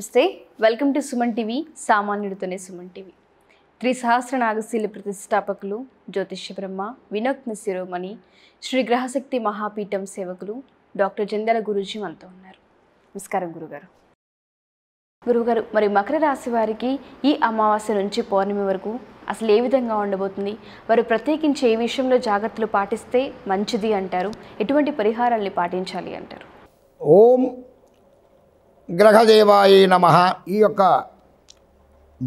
నమస్తే welcome to Suman TV సామాన్యుడితోనే Suman TV త్రి సహస్ర నాగశీల ప్రతిష్టాపకులు జ్యోతిష్య బ్రహ్మ వినోక్న శిరోమణి శ్రీ గ్రహశక్తి మహాపీఠం సేవకులు డాక్టర్ జందల గురూజీ మనతో ఉన్నారు నమస్కారం గురుగారు గురుగారు మరి మకర రాశి వారికి ఈ అమావాస్య నుంచి పౌర్ణమి వరకు అసలు ఏ విధంగా ఉండబోతుంది వారు ప్రత్యేకించి ఏ విషయంలో జాగ్రత్తలు పాటిస్తే మంచిది అంటారు ఎటువంటి పరిహారాల్ని పాటించాలి అంటారు ఓం గ్రహదేవాయ నమ ఈ యొక్క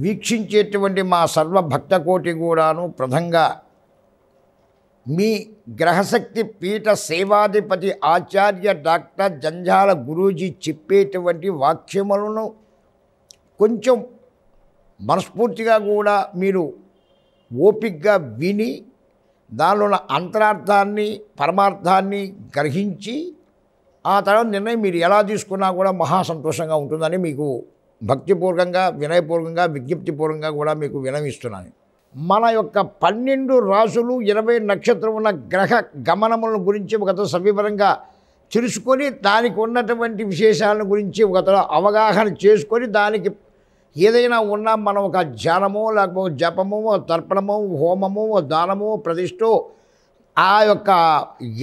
వీక్షించేటువంటి మా సర్వభక్తకోటి కూడాను ప్రధంగా మీ గ్రహశక్తి పీఠ సేవాధిపతి ఆచార్య డాక్టర్ జంజాల గురూజీ చెప్పేటువంటి వాక్యములను కొంచెం మనస్ఫూర్తిగా కూడా మీరు ఓపిక్గా విని దానిలో అంతరార్థాన్ని పరమార్థాన్ని గ్రహించి ఆ తర్వాత నిర్ణయం మీరు ఎలా తీసుకున్నా కూడా మహా సంతోషంగా ఉంటుందని మీకు భక్తిపూర్వకంగా వినయపూర్వకంగా విజ్ఞప్తిపూర్వకంగా కూడా మీకు వినవిస్తున్నాను మన యొక్క పన్నెండు రాసులు ఇరవై నక్షత్రం ఉన్న గ్రహ గమనముల గురించి ఒక సవివరంగా తెలుసుకొని దానికి ఉన్నటువంటి విశేషాలను గురించి ఒక అవగాహన చేసుకొని దానికి ఏదైనా ఉన్నా మనం ఒక జానమో లేకపోతే జపమో తర్పణమో హోమమో దానమో ప్రతిష్టో ఆ యొక్క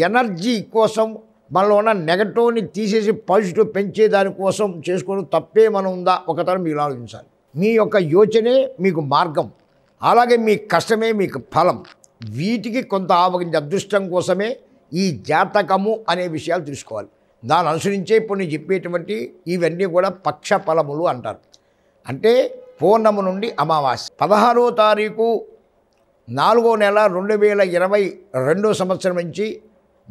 ఎనర్జీ కోసం మనలో ఉన్న నెగటివ్ని తీసేసి పాజిటివ్ పెంచే దానికోసం చేసుకోవడం తప్పే మనం ఉందా ఒకతరం మీరు ఆలోచించాలి మీ యొక్క యోచనే మీకు మార్గం అలాగే మీ కష్టమే మీకు ఫలం వీటికి కొంత ఆవగించి అదృష్టం కోసమే ఈ జాతకము అనే విషయాలు తెలుసుకోవాలి దాని అనుసరించే ఇప్పుడు నేను చెప్పేటువంటి ఇవన్నీ కూడా పక్ష ఫలములు అంటారు అంటే పూర్ణము నుండి అమావాస్య పదహారో తారీఖు నాలుగో నెల రెండు వేల ఇరవై రెండో సంవత్సరం నుంచి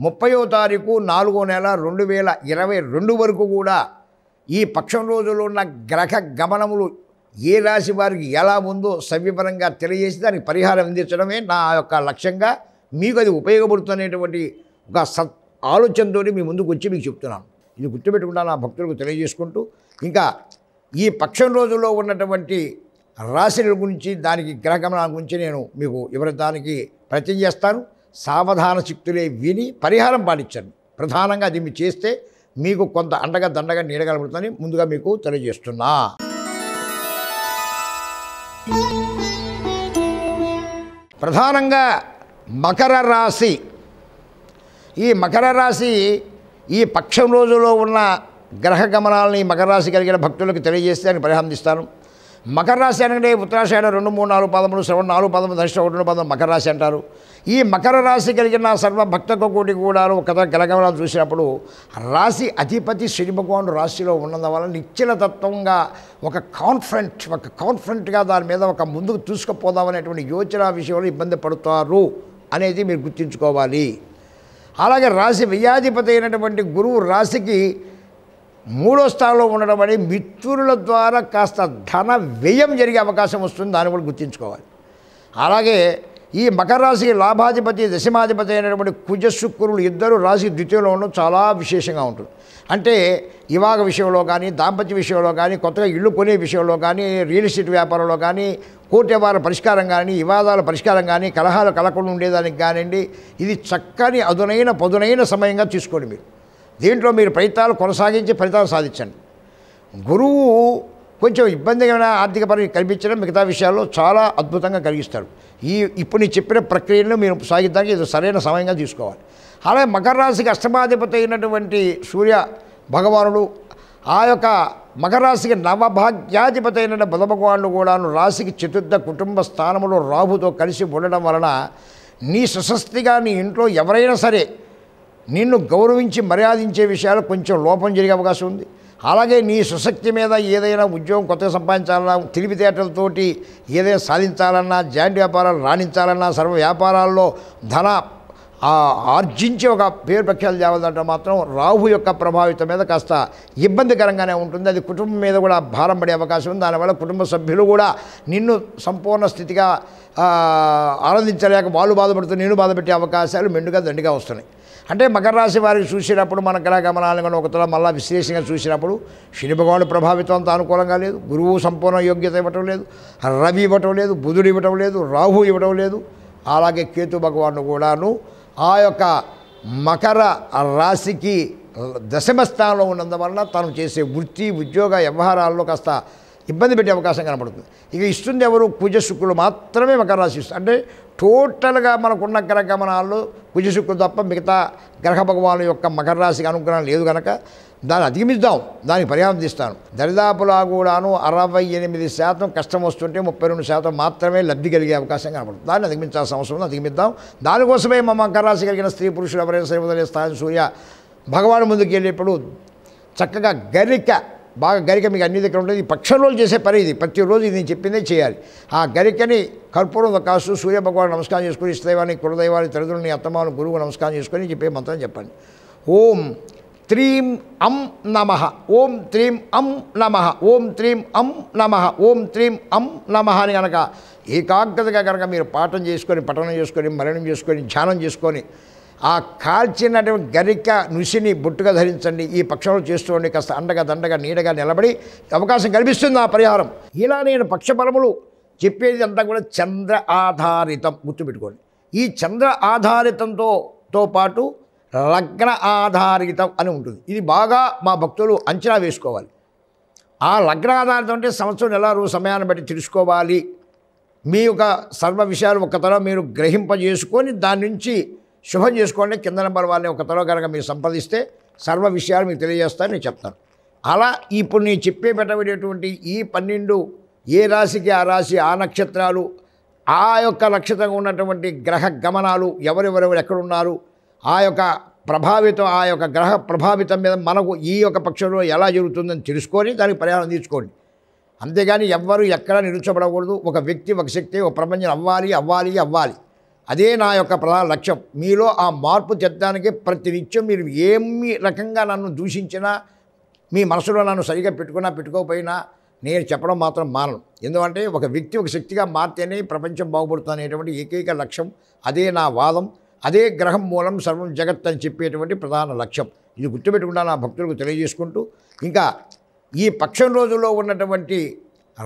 ముప్పయో తారీఖు నాలుగో నెల రెండు వేల ఇరవై రెండు వరకు కూడా ఈ పక్షం రోజులు ఉన్న గ్రహ గమనములు ఏ రాశి వారికి ఎలా ఉందో సవ్యపరంగా తెలియజేసి దానికి పరిహారం అందించడమే నా యొక్క లక్ష్యంగా మీకు అది ఉపయోగపడుతున్నటువంటి ఒక సత్ ఆలోచనతో మీ ముందుకు వచ్చి మీకు చెప్తున్నాను ఇది గుర్తుపెట్టుకుంటా నా భక్తులకు తెలియజేసుకుంటూ ఇంకా ఈ పక్షం రోజుల్లో ఉన్నటువంటి రాశిల గురించి దానికి గ్రహ గమనాల గురించి నేను మీకు వివరదానికి ప్రతి చేస్తాను సావధాన శక్తులే విని పరిహారం పాటించండి ప్రధానంగా అది మీరు చేస్తే మీకు కొంత అండగా దండగా నీడగలుగుతుందని ముందుగా మీకు తెలియజేస్తున్నా ప్రధానంగా మకర రాశి ఈ మకర రాశి ఈ పక్షం రోజులో ఉన్న గ్రహ గమనాలని మకర రాశి కలిగిన భక్తులకు తెలియజేస్తే అని పరిహారం ఇస్తాను మకర రాశి అనగానే ఉత్తరాశయాడ రెండు మూడు నాలుగు పదమూడు శ్రవణ నాలుగు పదమూడు దశ ఒకటి పదం మకర రాశి అంటారు ఈ మకర రాశి కలిగిన సర్వ భక్తకు కోటి కూడా ఒక కలగమలా చూసినప్పుడు రాశి అధిపతి శని భగవాను రాశిలో ఉన్నందు వల్ల తత్వంగా ఒక కాన్ఫిడెంట్ ఒక కాన్ఫిడెంట్గా దాని మీద ఒక ముందుకు చూసుకుపోదామనేటువంటి యోచన విషయంలో ఇబ్బంది పడుతారు అనేది మీరు గుర్తుంచుకోవాలి అలాగే రాశి వ్యాధిపతి అయినటువంటి గురువు రాశికి మూడో స్థానంలో ఉండడం అనేది మిత్రుల ద్వారా కాస్త ధన వ్యయం జరిగే అవకాశం వస్తుంది దాన్ని కూడా గుర్తుంచుకోవాలి అలాగే ఈ మకర రాశికి లాభాధిపతి దశమాధిపతి అయినటువంటి కుజ శుక్రులు ఇద్దరు రాశి ద్వితీయంలో ఉండడం చాలా విశేషంగా ఉంటుంది అంటే వివాహ విషయంలో కానీ దాంపత్య విషయంలో కానీ కొత్తగా ఇల్లు కొనే విషయంలో కానీ రియల్ ఎస్టేట్ వ్యాపారంలో కానీ కోర్టు వ్యవహార పరిష్కారం కానీ వివాదాల పరిష్కారం కానీ కలహాలు కలగకుండా ఉండేదానికి కానివ్వండి ఇది చక్కని అదునైన పదునైన సమయంగా తీసుకోండి మీరు దీంట్లో మీరు ప్రయత్నాలు కొనసాగించి ఫలితాలు సాధించండి గురువు కొంచెం ఇబ్బందిగా ఆర్థిక పరంగా కల్పించడం మిగతా విషయాల్లో చాలా అద్భుతంగా కలిగిస్తారు ఈ ఇప్పుడు నేను చెప్పిన ప్రక్రియను మీరు సాగించడానికి ఇది సరైన సమయంగా తీసుకోవాలి అలాగే మకర రాశికి అష్టమాధిపతి అయినటువంటి సూర్య భగవానుడు ఆ యొక్క మకర రాశికి నవభాగ్యాధిపతి అయిన బుధ భగవానుడు కూడాను రాశికి చతుర్థ కుటుంబ స్థానంలో రాహుతో కలిసి ఉండడం వలన నీ సుశస్తిగా నీ ఇంట్లో ఎవరైనా సరే నిన్ను గౌరవించి మర్యాదించే విషయాలు కొంచెం లోపం జరిగే అవకాశం ఉంది అలాగే నీ సుశక్తి మీద ఏదైనా ఉద్యోగం కొత్తగా సంపాదించాలన్నా తెలివితేటలతోటి ఏదైనా సాధించాలన్నా జాయింట్ వ్యాపారాలు రాణించాలన్నా సర్వ వ్యాపారాల్లో ధన ఆర్జించే ఒక పేరు ప్రఖ్యాలు తేవాలంటే మాత్రం రాహు యొక్క ప్రభావితం మీద కాస్త ఇబ్బందికరంగానే ఉంటుంది అది కుటుంబం మీద కూడా భారం పడే అవకాశం ఉంది దానివల్ల కుటుంబ సభ్యులు కూడా నిన్ను సంపూర్ణ స్థితిగా ఆనందించలేక వాళ్ళు బాధపడుతూ నేను బాధపెట్టే అవకాశాలు మెండుగా దండిగా వస్తున్నాయి అంటే మకర రాశి వారిని చూసినప్పుడు మన గ్రహగమనాలను ఒక తల మళ్ళీ విశ్లేషంగా చూసినప్పుడు శని భగవాను ప్రభావితం అంత అనుకూలంగా లేదు గురువు సంపూర్ణ యోగ్యత ఇవ్వటం లేదు రవి ఇవ్వటం లేదు బుధుడు ఇవ్వటం లేదు రాహు ఇవ్వటం లేదు అలాగే కేతు భగవాను కూడాను ఆ యొక్క మకర రాశికి దశమ స్థానంలో ఉన్నందువల్ల తను చేసే వృత్తి ఉద్యోగ వ్యవహారాల్లో కాస్త ఇబ్బంది పెట్టే అవకాశం కనబడుతుంది ఇక ఇస్తుంది ఎవరు కుజ శుక్రులు మాత్రమే మకర రాశి అంటే టోటల్గా మనకున్న గ్రహ గమనాల్లో తప్ప మిగతా గ్రహ భగవాను యొక్క మకర రాశికి అనుగ్రహం లేదు కనుక దాన్ని అధిగమిద్దాం దానికి పరిహారం తీస్తాను దరిదాపులా కూడాను అరవై ఎనిమిది శాతం కష్టం వస్తుంటే ముప్పై రెండు శాతం మాత్రమే లబ్ధి కలిగే అవకాశం కనబడుతుంది దాన్ని అధిగమించాల్సిన అవసరం ఉంది అధిగమిద్దాం దానికోసమే మా మకర రాశి కలిగిన స్త్రీ పురుషులు ఎవరైనా సరే ఉదయం స్థాయి సూర్య భగవాన్ ముందుకు వెళ్ళేప్పుడు చక్కగా గరిక బా గరిక మీకు అన్నిటికంటే ఉంటది ఈ పక్షం రోల్ చేసే పరిది ప్రతి రోజు ఇది నేను చెప్పినదే చేయాలి ఆ గరికని కర్పూరం లకసు సూర్య భగవాను నమస్కారం చేసుకొని శివాని కురుదేవాలి త్రదుల్ని ఆత్మమాను గురువ నమస్కారం చేసుకొని చెప్పే మంత్రం చెప్పాలి ఓం త్రీం అం నమః ఓం త్రీం అం నమః ఓం త్రీం అం నమః ఓం త్రీం అం నమః అని అనక ఏకాగ్రతగా గరిక మీరు పాఠం చేసుకొని పఠనం చేసుకొని మరణం చేసుకొని చాలం చేసుకొని ఆ కాల్చినటువంటి గరిక నుసిని బొట్టుగా ధరించండి ఈ పక్షంలో చేస్తుండే కాస్త అండగా దండగా నీడగా నిలబడి అవకాశం కల్పిస్తుంది ఆ పరిహారం ఇలా నేను పక్షపరములు చెప్పేది అంతా కూడా చంద్ర ఆధారితం గుర్తుపెట్టుకోండి ఈ చంద్ర ఆధారితంతో తో పాటు లగ్న ఆధారితం అని ఉంటుంది ఇది బాగా మా భక్తులు అంచనా వేసుకోవాలి ఆ లగ్న ఆధారితం అంటే సంవత్సరం నెల రోజు సమయాన్ని బట్టి తెలుసుకోవాలి మీ యొక్క సర్వ విషయాలు తరం మీరు గ్రహింపజేసుకొని దాని నుంచి శుభం చేసుకోండి కింద నెంబర్ వాళ్ళని ఒక తర్వాత కనుక మీరు సంప్రదిస్తే సర్వ విషయాలు మీకు తెలియజేస్తారని నేను చెప్తాను అలా ఇప్పుడు నేను చెప్పే పెట్టబడేటువంటి ఈ పన్నెండు ఏ రాశికి ఆ రాశి ఆ నక్షత్రాలు ఆ యొక్క నక్షత్రంగా ఉన్నటువంటి గ్రహ గమనాలు ఎవరెవరెవరు ఎక్కడున్నారు ఆ యొక్క ప్రభావితం ఆ యొక్క గ్రహ ప్రభావితం మీద మనకు ఈ యొక్క పక్షంలో ఎలా జరుగుతుందని తెలుసుకొని దానికి పరిహారం తీసుకోండి అంతేగాని ఎవ్వరు ఎక్కడా నిరుచబడకూడదు ఒక వ్యక్తి ఒక శక్తి ఒక ప్రపంచం అవ్వాలి అవ్వాలి అవ్వాలి అదే నా యొక్క ప్రధాన లక్ష్యం మీలో ఆ మార్పు ప్రతి ప్రతినిత్యం మీరు ఏమి రకంగా నన్ను దూషించినా మీ మనసులో నన్ను సరిగా పెట్టుకున్నా పెట్టుకోకపోయినా నేను చెప్పడం మాత్రం మానను ఎందుకంటే ఒక వ్యక్తి ఒక శక్తిగా మారితేనే ప్రపంచం బాగుపడుతుంది అనేటువంటి ఏకైక లక్ష్యం అదే నా వాదం అదే గ్రహం మూలం సర్వం జగత్ అని చెప్పేటువంటి ప్రధాన లక్ష్యం ఇది గుర్తుపెట్టుకుండా నా భక్తులకు తెలియజేసుకుంటూ ఇంకా ఈ పక్షం రోజుల్లో ఉన్నటువంటి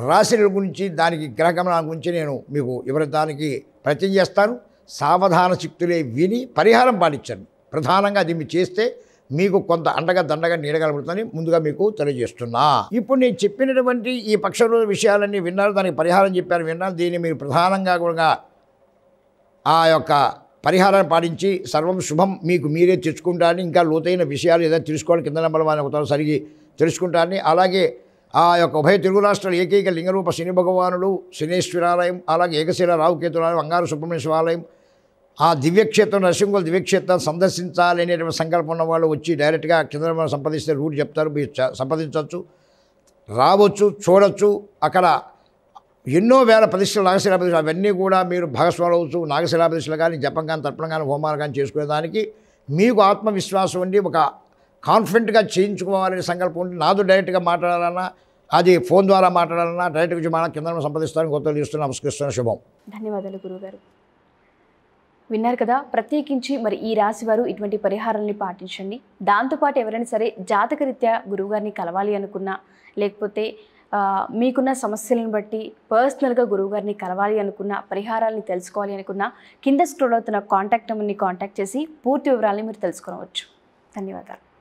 రాశుల గురించి దానికి గ్రహ గమనాల గురించి నేను మీకు వివరించడానికి ప్రయత్నం చేస్తాను సావధాన శక్తులే విని పరిహారం పాటించండి ప్రధానంగా దీన్ని చేస్తే మీకు కొంత అండగా దండగా నీడగలుగుతుందని ముందుగా మీకు తెలియజేస్తున్నా ఇప్పుడు నేను చెప్పినటువంటి ఈ పక్షంలో విషయాలన్నీ విన్నారు దానికి పరిహారం చెప్పాను విన్నాను దీన్ని మీరు ప్రధానంగా కూడా ఆ యొక్క పరిహారాన్ని పాటించి సర్వం శుభం మీకు మీరే తెచ్చుకుంటారని ఇంకా లోతైన విషయాలు ఏదైనా తెలుసుకోవాలి కింద నెంబర్ వాళ్ళని ఒకసారి తెలుసుకుంటారని అలాగే ఆ యొక్క ఉభయ తెలుగు రాష్ట్రాల ఏకైక లింగరూప శని భగవానుడు శనేశ్వరాలయం అలాగే ఏకశిల రావుకేతురాలయం అంగారు సుబ్రహ్మణ్య శివాలయం ఆ దివ్యక్షేత్రం నరసింహుల దివ్యక్షేత్రం సందర్శించాలనేటువంటి సంకల్పం ఉన్న వాళ్ళు వచ్చి డైరెక్ట్గా చంద్రబాబు సంపాదిస్తే రూట్ చెప్తారు మీరు సంపాదించవచ్చు రావచ్చు చూడవచ్చు అక్కడ ఎన్నో వేల ప్రతిష్టలు నాగశిలా అవన్నీ కూడా మీరు భాగస్వాములు అవచ్చు నాగశిలా ప్రతిష్టలు కానీ జపం కానీ తర్పణం కానీ హోమాలు కానీ చేసుకునేదానికి మీకు ఆత్మవిశ్వాసం ఉండి ఒక కాన్ఫిడెంట్గా చేయించుకోవాలనే సంకల్పం ఉండి నాతో డైరెక్ట్గా మాట్లాడాలన్నా అది ఫోన్ ద్వారా మాట్లాడాలన్నా డైరెక్ట్గా మన కింద సంప్రదిస్తాను గొప్పలు ఇస్తూ నమస్కరిస్తున్నాను శుభం ధన్యవాదాలు గురువుగారు విన్నారు కదా ప్రత్యేకించి మరి ఈ రాశి వారు ఇటువంటి పరిహారాన్ని పాటించండి దాంతోపాటు ఎవరైనా సరే జాతకరీత్యా గురువుగారిని కలవాలి అనుకున్నా లేకపోతే మీకున్న సమస్యలను బట్టి పర్సనల్గా గురువుగారిని కలవాలి అనుకున్న పరిహారాలని తెలుసుకోవాలి అనుకున్న కింద స్క్రోల్ అవుతున్న కాంటాక్ట్ నెంబర్ని కాంటాక్ట్ చేసి పూర్తి వివరాలని మీరు తెలుసుకోవచ్చు ధన్యవాదాలు